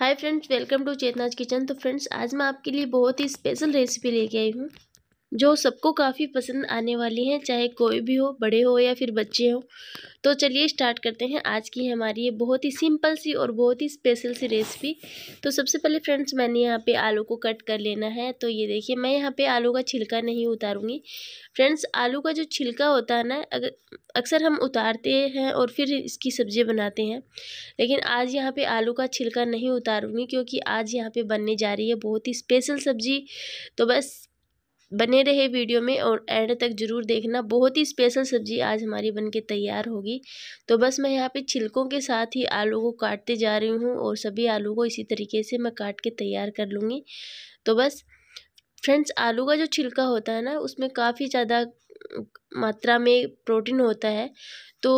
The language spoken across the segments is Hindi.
hi friends welcome to Chetna's kitchen तो फ्रेंड्स आज मैं आपके लिए बहुत ही स्पेशल रेसिपी लेके आई हूँ जो सबको काफ़ी पसंद आने वाली हैं चाहे कोई भी हो बड़े हो या फिर बच्चे हो तो चलिए स्टार्ट करते हैं आज की हमारी ये बहुत ही सिंपल सी और बहुत ही स्पेशल सी रेसिपी तो सबसे पहले फ्रेंड्स मैंने यहाँ पे आलू को कट कर लेना है तो ये देखिए मैं यहाँ पे आलू का छिलका नहीं उतारूँगी फ्रेंड्स आलू का जो छिलका होता है ना अगर अक्सर हम उतारते हैं और फिर इसकी सब्ज़ी बनाते हैं लेकिन आज यहाँ पे आलू का छिलका नहीं उतारूँगी क्योंकि आज यहाँ पे बनने जा रही है बहुत ही स्पेशल सब्ज़ी तो बस बने रहे वीडियो में और एंड तक ज़रूर देखना बहुत ही स्पेशल सब्जी आज हमारी बन के तैयार होगी तो बस मैं यहाँ पे छिलकों के साथ ही आलू को काटते जा रही हूँ और सभी आलू को इसी तरीके से मैं काट के तैयार कर लूँगी तो बस फ्रेंड्स आलू का जो छिलका होता है ना उसमें काफ़ी ज़्यादा मात्रा में प्रोटीन होता है तो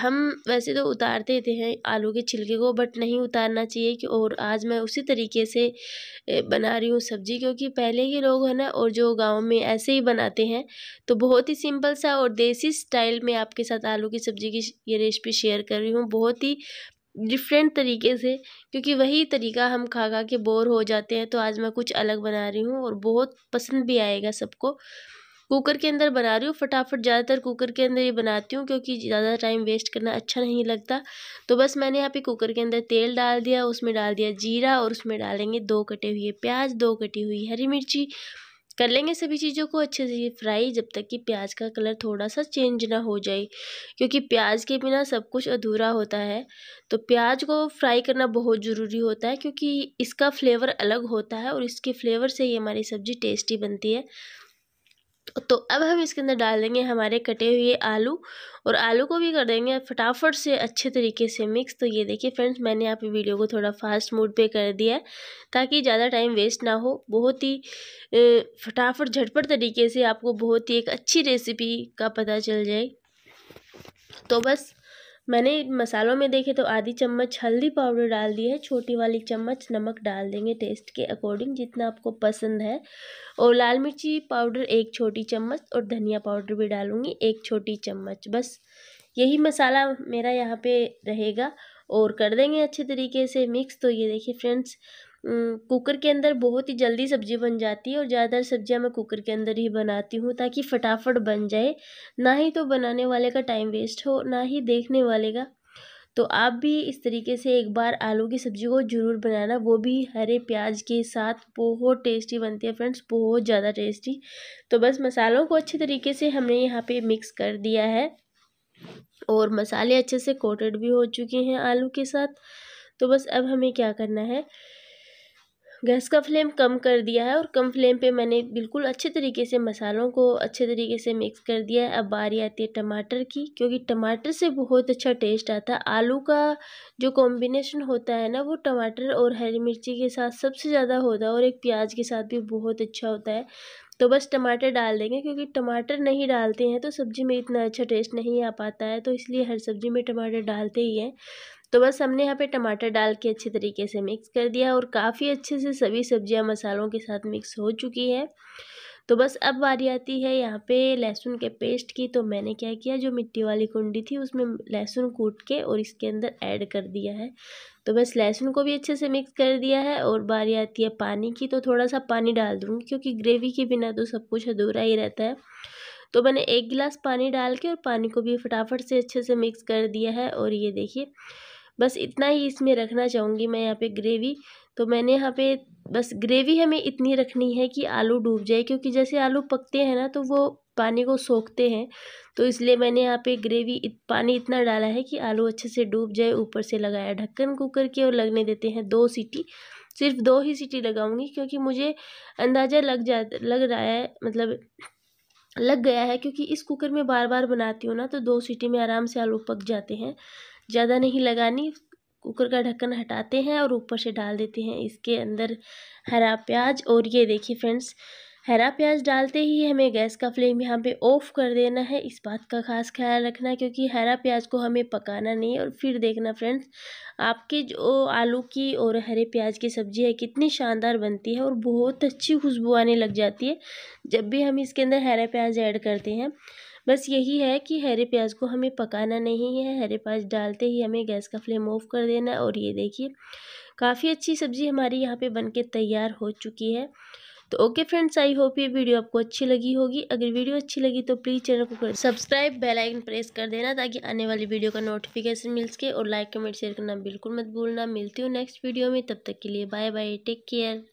हम वैसे तो उतार देते हैं आलू के छिलके को बट नहीं उतारना चाहिए कि और आज मैं उसी तरीके से बना रही हूँ सब्जी क्योंकि पहले के लोग हैं ना और जो गांव में ऐसे ही बनाते हैं तो बहुत ही सिंपल सा और देसी स्टाइल में आपके साथ आलू की सब्जी की ये रेसिपी शेयर कर रही हूँ बहुत ही डिफरेंट तरीके से क्योंकि वही तरीका हम खा खा के बोर हो जाते हैं तो आज मैं कुछ अलग बना रही हूँ और बहुत पसंद भी आएगा सबको कुकर के अंदर बना रही हूँ फटाफट ज़्यादातर कुकर के अंदर ये बनाती हूँ क्योंकि ज़्यादा टाइम वेस्ट करना अच्छा नहीं लगता तो बस मैंने यहाँ पे कुकर के अंदर तेल डाल दिया उसमें डाल दिया जीरा और उसमें डालेंगे दो कटे हुए प्याज दो कटी हुई हरी मिर्ची कर लेंगे सभी चीज़ों को अच्छे से फ्राई जब तक कि प्याज का कलर थोड़ा सा चेंज ना हो जाए क्योंकि प्याज के बिना सब कुछ अधूरा होता है तो प्याज को फ्राई करना बहुत ज़रूरी होता है क्योंकि इसका फ्लेवर अलग होता है और इसके फ्लेवर से ही हमारी सब्ज़ी टेस्टी बनती है तो अब हम इसके अंदर डाल देंगे हमारे कटे हुए आलू और आलू को भी कर देंगे फटाफट से अच्छे तरीके से मिक्स तो ये देखिए फ्रेंड्स मैंने आप वीडियो को थोड़ा फास्ट मूड पे कर दिया है ताकि ज़्यादा टाइम वेस्ट ना हो बहुत ही फटाफट झटपट तरीके से आपको बहुत ही एक अच्छी रेसिपी का पता चल जाए तो बस मैंने मसालों में देखे तो आधी चम्मच हल्दी पाउडर डाल दी है छोटी वाली चम्मच नमक डाल देंगे टेस्ट के अकॉर्डिंग जितना आपको पसंद है और लाल मिर्ची पाउडर एक छोटी चम्मच और धनिया पाउडर भी डालूँगी एक छोटी चम्मच बस यही मसाला मेरा यहाँ पे रहेगा और कर देंगे अच्छे तरीके से मिक्स तो ये देखिए फ्रेंड्स कुकर के अंदर बहुत ही जल्दी सब्ज़ी बन जाती है और ज़्यादातर सब्जियां मैं कुकर के अंदर ही बनाती हूँ ताकि फटाफट बन जाए ना ही तो बनाने वाले का टाइम वेस्ट हो ना ही देखने वाले का तो आप भी इस तरीके से एक बार आलू की सब्ज़ी को ज़रूर बनाना वो भी हरे प्याज के साथ बहुत टेस्टी बनती है फ्रेंड्स बहुत ज़्यादा टेस्टी तो बस मसालों को अच्छे तरीके से हमने यहाँ पे मिक्स कर दिया है और मसाले अच्छे से कोटेड भी हो चुके हैं आलू के साथ तो बस अब हमें क्या करना है गैस का फ्लेम कम कर दिया है और कम फ्लेम पे मैंने बिल्कुल अच्छे तरीके से मसालों को अच्छे तरीके से मिक्स कर दिया है अब बारी आती है टमाटर की क्योंकि टमाटर से बहुत अच्छा टेस्ट आता है आलू का जो कॉम्बिनेशन होता है ना वो टमाटर और हरी मिर्ची के साथ सबसे ज़्यादा होता है और एक प्याज के साथ भी बहुत अच्छा होता है तो बस टमाटर डाल देंगे क्योंकि टमाटर नहीं डालते हैं तो सब्ज़ी में इतना अच्छा टेस्ट नहीं आ पाता है तो इसलिए हर सब्ज़ी में टमाटर डालते ही हैं तो बस हमने यहाँ पे टमाटर डाल के अच्छे तरीके से मिक्स कर दिया और काफ़ी अच्छे से सभी सब्जियाँ मसालों के साथ मिक्स हो चुकी है तो बस अब बारी आती है यहाँ पे लहसुन के पेस्ट की तो मैंने क्या किया जो मिट्टी वाली कुंडी थी उसमें लहसुन कूट के और इसके अंदर ऐड कर दिया है तो बस लहसुन को भी अच्छे से मिक्स कर दिया है और बारी आती है पानी की तो थोड़ा सा पानी डाल दूँगी क्योंकि ग्रेवी के बिना तो सब कुछ अधूरा ही रहता है तो मैंने एक गिलास पानी डाल के और पानी को भी फटाफट से अच्छे से मिक्स कर दिया है और ये देखिए बस इतना ही इसमें रखना चाहूँगी मैं यहाँ पे ग्रेवी तो मैंने यहाँ पे बस ग्रेवी हमें इतनी रखनी है कि आलू डूब जाए क्योंकि जैसे आलू पकते हैं ना तो वो पानी को सोखते हैं तो इसलिए मैंने यहाँ पे ग्रेवी इत, पानी इतना डाला है कि आलू अच्छे से डूब जाए ऊपर से लगाया ढक्कन कुकर के और लगने देते हैं दो सीटी सिर्फ दो ही सीटी लगाऊंगी क्योंकि मुझे अंदाज़ा लग जा लग रहा है मतलब लग गया है क्योंकि इस कुकर में बार बार बनाती हूँ ना तो दो सीटी में आराम से आलू पक जाते हैं ज़्यादा नहीं लगानी कुकर का ढक्कन हटाते हैं और ऊपर से डाल देते हैं इसके अंदर हरा प्याज और ये देखिए फ्रेंड्स हरा प्याज डालते ही हमें गैस का फ्लेम यहाँ पे ऑफ़ कर देना है इस बात का खास ख्याल रखना क्योंकि हरा प्याज को हमें पकाना नहीं है और फिर देखना फ्रेंड्स आपके जो आलू की और हरे प्याज की सब्ज़ी है कितनी शानदार बनती है और बहुत अच्छी खुशबू आने लग जाती है जब भी हम इसके अंदर हरा प्याज ऐड करते हैं बस यही है कि हरे प्याज को हमें पकाना नहीं है हरे प्याज डालते ही हमें गैस का फ्लेम ऑफ कर देना है और ये देखिए काफ़ी अच्छी सब्ज़ी हमारी यहाँ पे बनके तैयार हो चुकी है तो ओके फ्रेंड्स आई होप ये वीडियो आपको अच्छी लगी होगी अगर वीडियो अच्छी लगी तो प्लीज़ चैनल को सब्सक्राइब बेल आइकन प्रेस कर देना ताकि आने वाली वीडियो का नोटिफिकेशन मिल सके और लाइक कमेंट शेयर करना बिल्कुल मत भूलना मिलती हूँ नेक्स्ट वीडियो में तब तक के लिए बाय बाय टेक केयर